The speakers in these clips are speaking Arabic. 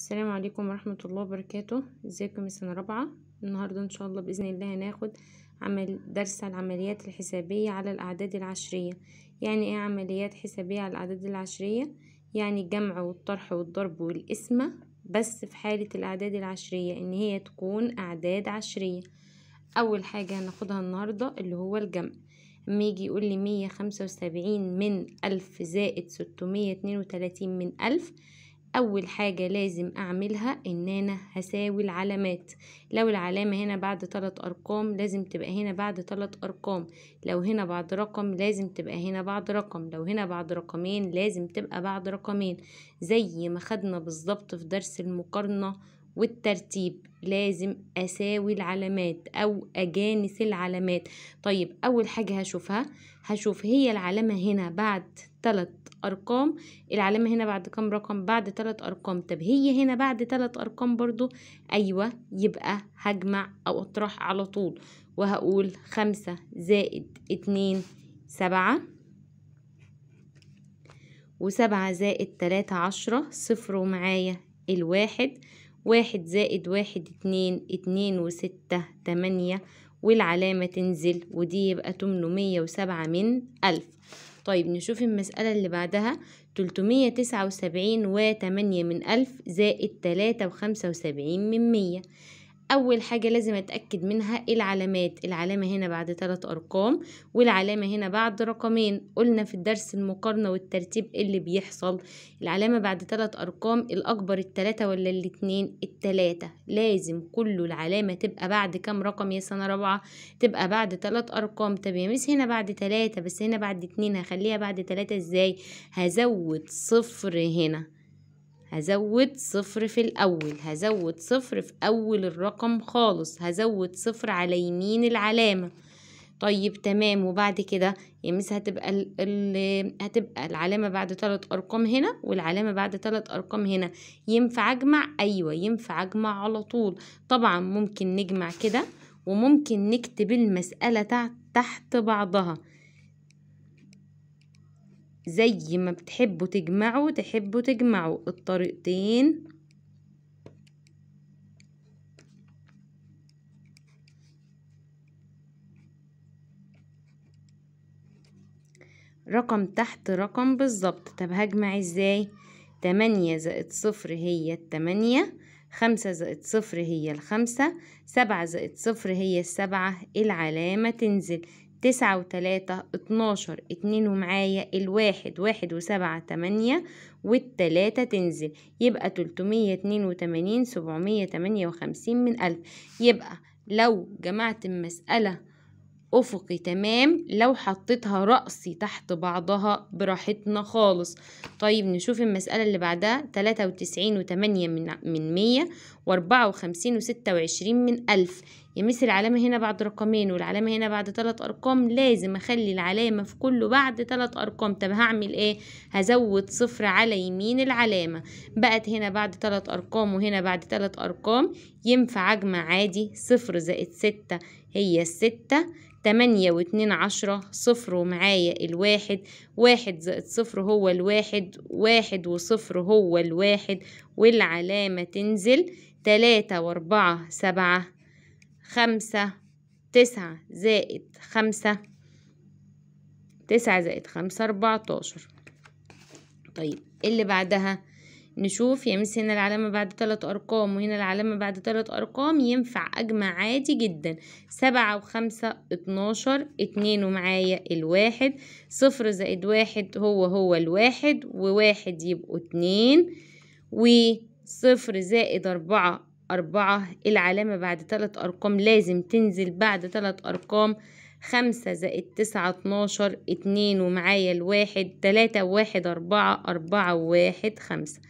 السلام عليكم ورحمة الله وبركاته ازيكم يا سنة رابعة النهاردة ان شاء الله بإذن الله هناخد عمل درس العمليات الحسابية على الأعداد العشرية يعني ايه عمليات حسابية على الأعداد العشرية يعني الجمع والطرح والضرب والقسمة بس في حالة الأعداد العشرية ان هي تكون أعداد عشرية أول حاجة هناخدها النهاردة اللي هو الجمع اما يجي يقول لي مية خمسة وسبعين من ألف زائد ستمية اتنين وتلاتين من ألف اول حاجة لازم اعملها ان انا هساوي العلامات لو العلامة هنا بعد تلات ارقام لازم تبقى هنا بعد تلات ارقام لو هنا بعد رقم لازم تبقى هنا بعد رقم لو هنا بعد رقمين لازم تبقى بعد رقمين زي ما خدنا بالظبط في درس المقارنة والترتيب لازم أساوي العلامات أو أجانس العلامات طيب أول حاجة هشوفها هشوف هي العلامة هنا بعد تلت أرقام العلامة هنا بعد كام رقم بعد تلت أرقام طب هي هنا بعد تلت أرقام برضو أيوة يبقى هجمع أو أطرح على طول وهقول خمسة زائد اتنين سبعة وسبعة زائد تلاتة عشرة صفر ومعايا الواحد واحد زائد واحد اتنين اتنين وستة تمانية والعلامة تنزل ودي يبقى تمنمية وسبعة من ألف طيب نشوف المسألة اللي بعدها تلتمية تسعة وسبعين وتمانية من ألف زائد تلاتة وخمسة وسبعين من مية أول حاجة لازم أتأكد منها العلامات العلامة هنا بعد ثلاث أرقام والعلامة هنا بعد رقمين قلنا في الدرس المقارنة والترتيب إيه اللي بيحصل العلامة بعد ثلاث أرقام الأكبر التلاتة ولا الاتنين التلاتة لازم كله العلامة تبقى بعد كام رقم يا سنة رابعة تبقى بعد ثلاث أرقام طب يا مس هنا بعد تلاتة بس هنا بعد اتنين هخليها بعد تلاتة ازاي هزود صفر هنا هزود صفر في الأول هزود صفر في أول الرقم خالص هزود صفر على يمين العلامة طيب تمام وبعد كده يمس هتبقى ال الـ هتبقى العلامه بعد ثلاث ارقام هنا والعلامه بعد ثلاث ارقام هنا ينفع اجمع ايوه ينفع اجمع على طول طبعا ممكن نجمع كده وممكن نكتب المساله تحت بعضها زي ما بتحبوا تجمعوا تحبوا تجمعوا الطريقتين رقم تحت رقم بالظبط طب هجمع ازاي تمانية زائد صفر هي التمانية خمسة زائد صفر هي الخمسة سبعة زائد صفر هي السبعة العلامة تنزل تسعة وتلاتة اتناشر اتنين ومعايا الواحد واحد وسبعة تمانية والتلاتة تنزل يبقى تلتمية اتنين وتمانين سبعمية تمانية وخمسين من ألف يبقى لو جمعت المسألة أفقي تمام لو حطيتها رأسي تحت بعضها براحتنا خالص طيب نشوف المسألة اللي بعدها تلاتة وتسعين وتمانية من مية وأربعة وخمسين وستة وعشرين من ألف يمس العلامة هنا بعد رقمين والعلامة هنا بعد تلات أرقام لازم أخلي العلامة في كله بعد تلات أرقام طب هعمل إيه؟ هزود صفر على يمين العلامة بقت هنا بعد تلات أرقام وهنا بعد تلات أرقام ينفع أجمع عادي صفر زائد ستة هي الستة تمانية واتنين عشرة صفر ومعايا الواحد واحد زائد صفر هو الواحد واحد وصفر هو الواحد والعلامة تنزل تلاتة وأربعة سبعة خمسة تسعة زائد خمسة تسعة زائد خمسة أربعتاشر طيب اللي بعدها نشوف يا مس هنا العلامة بعد تلات أرقام وهنا العلامة بعد تلات أرقام ينفع أجمع عادي جدا سبعة وخمسة اتناشر اتنين ومعايا الواحد صفر زائد واحد هو هو الواحد وواحد يبقوا اتنين وصفر زائد أربعة أربعة العلامة بعد تلات أرقام لازم تنزل بعد تلات أرقام خمسة زائد تسعة اتناشر اتنين ومعايا الواحد تلاتة واحد أربعة أربعة واحد خمسة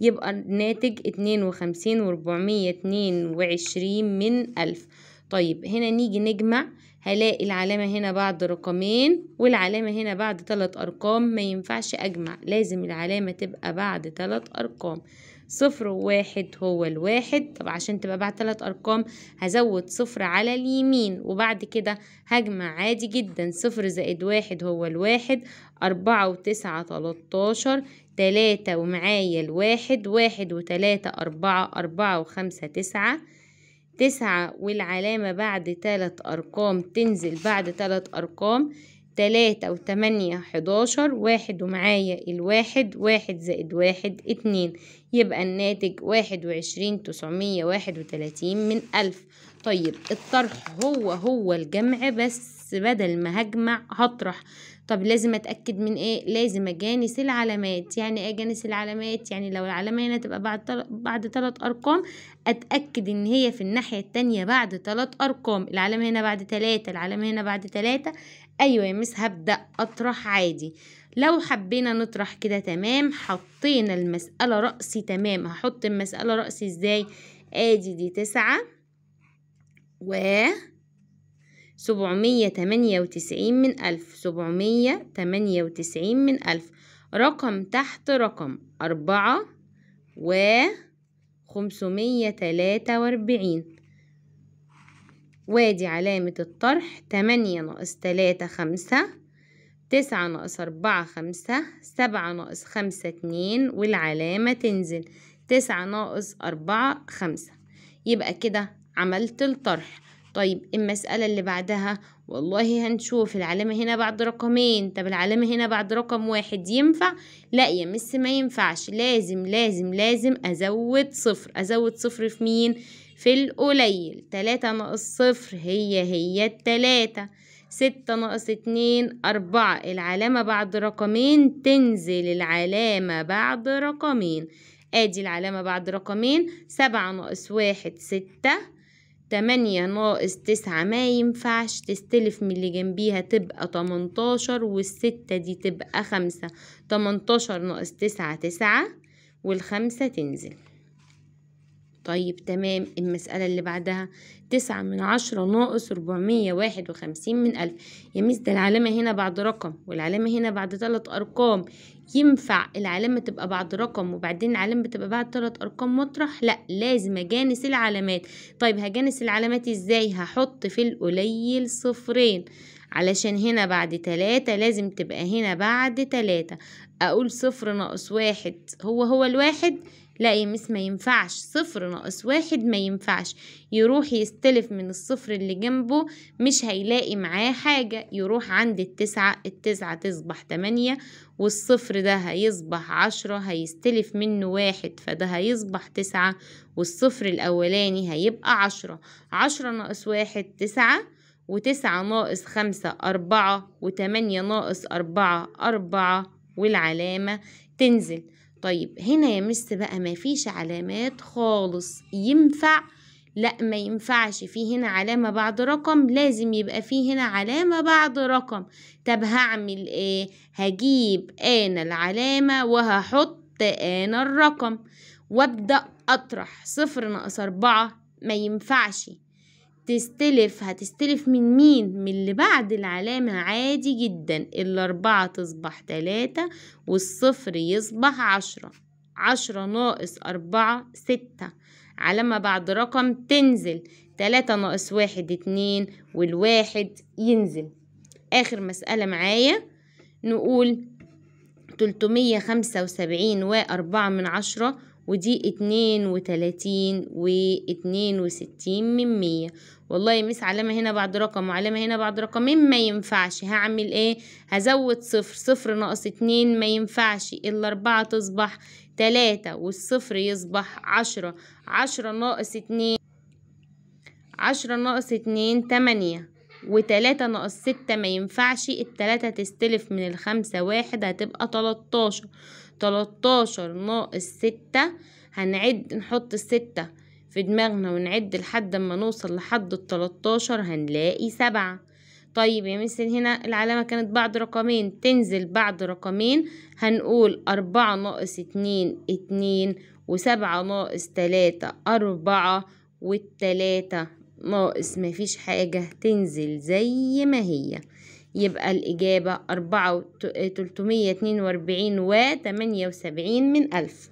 يبقى الناتج اتنين وخمسين واربعمية اتنين وعشرين من ألف طيب هنا نيجي نجمع هلاقي العلامة هنا بعد رقمين والعلامة هنا بعد تلات أرقام ما ينفعش أجمع لازم العلامة تبقى بعد تلات أرقام صفر وواحد هو الواحد طب عشان تبقى بعد تلات أرقام هزود صفر على اليمين وبعد كده هجمع عادي جدا صفر زائد واحد هو الواحد أربعة وتسعة تلاتاشر تلاتة ومعايا الواحد واحد وتلاتة أربعة أربعة وخمسة تسعة تسعة والعلامة بعد تلات أرقام تنزل بعد تلات أرقام تلاتة وتمانية حداشر واحد ومعايا الواحد واحد زائد واحد اتنين يبقى الناتج واحد وعشرين تسعمية واحد وتلاتين من ألف طيب الطرح هو هو الجمع بس بدل ما هجمع هطرح طب لازم اتاكد من ايه لازم اجانس العلامات يعني إيه اجانس العلامات يعني لو العلامه هنا تبقى بعد تل... بعد ثلاث ارقام اتاكد ان هي في الناحيه التانية بعد ثلاث ارقام العلامه هنا بعد ثلاثة العلامه هنا بعد ثلاثة ايوه يا مس هبدا اطرح عادي لو حبينا نطرح كده تمام حطينا المساله راسي تمام هحط المساله راسي ازاي ادي دي تسعة و سبعمية تمانية وتسعين من ألف سبعمية تمانية وتسعين من ألف رقم تحت رقم أربعة و خمسمية تلاتة وأربعين وادي علامة الطرح تمانية ناقص تلاتة خمسة تسعة ناقص أربعة خمسة سبعة ناقص خمسة اتنين والعلامة تنزل تسعة ناقص أربعة خمسة يبقى كده عملت الطرح طيب المسألة اللي بعدها والله هنشوف العلامة هنا بعد رقمين طب العلامة هنا بعد رقم واحد ينفع لا يا مس ما ينفعش لازم لازم لازم أزود صفر أزود صفر في مين في القليل تلاتة ناقص صفر هي هي التلاتة ستة ناقص اتنين أربعة العلامة بعد رقمين تنزل العلامة بعد رقمين ادي العلامة بعد رقمين سبعة ناقص واحد ستة تمانية ناقص تسعة ما ينفعش تستلف من اللي جنبيها تبقى تمنتاشر والستة دي تبقى خمسة تمنتاشر ناقص تسعة تسعة والخمسة تنزل طيب تمام المسألة اللي بعدها تسعة من عشرة ناقص ربعمية واحد وخمسين من ألف يا ميس ده العلامة هنا بعد رقم والعلامة هنا بعد تلات أرقام ينفع العلامة تبقى بعد رقم وبعدين العلامة تبقى بعد تلات أرقام مطرح لأ لازم أجانس العلامات طيب هجانس العلامات إزاي هحط في القليل صفرين علشان هنا بعد تلاتة لازم تبقى هنا بعد تلاتة أقول صفر ناقص واحد هو هو الواحد لا يا مس ما ينفعش صفر ناقص واحد ما ينفعش يروح يستلف من الصفر اللي جنبه مش هيلاقي معاه حاجة يروح عند التسعة التسعة تصبح تمانية والصفر ده هيصبح عشرة هيستلف منه واحد فده هيصبح تسعة والصفر الأولاني هيبقى عشرة عشرة ناقص واحد تسعة وتسعة ناقص خمسة أربعة وتمانية ناقص أربعة أربعة والعلامة تنزل طيب هنا يا مس بقى مفيش علامات خالص ينفع لا ما ينفعش في هنا علامة بعد رقم لازم يبقى في هنا علامة بعد رقم طب هعمل ايه هجيب انا العلامة وهحط انا الرقم وابدأ اطرح صفر ناقص اربعة ما ينفعش تستلف هتستلف من مين من اللي بعد العلامة عادي جدا الأربعة تصبح تلاتة والصفر يصبح عشرة عشرة ناقص أربعة ستة علامة بعد رقم تنزل تلاتة ناقص واحد اتنين والواحد ينزل آخر مسألة معايا نقول تلتمية خمسة وسبعين وأربعة من عشرة ودي اتنين وتلاتين واتنين وستين من مية والله مس علامة هنا بعد رقم وعلامة هنا بعد رقمين مما ينفعش هعمل ايه هزود صفر صفر ناقص اتنين ما ينفعش الاربعة تصبح تلاتة والصفر يصبح عشرة عشرة ناقص اتنين عشرة ناقص اتنين تمانية وتلاتة ناقص ستة ما ينفعش التلاتة تستلف من الخمسة واحد هتبقى تلاتاشر تلتاشر ناقص ستة هنعد نحط الستة في دماغنا ونعد لحد ما نوصل لحد التلتاشر هنلاقي سبعة طيب يا مثل هنا العلامة كانت بعد رقمين تنزل بعد رقمين هنقول أربعة ناقص اتنين اتنين وسبعة ناقص تلاتة أربعة والتلاتة ناقص مفيش حاجة تنزل زي ما هي يبقى الإجابة أربعة تلتمية اتنين وأربعين وتمانية وسبعين من ألف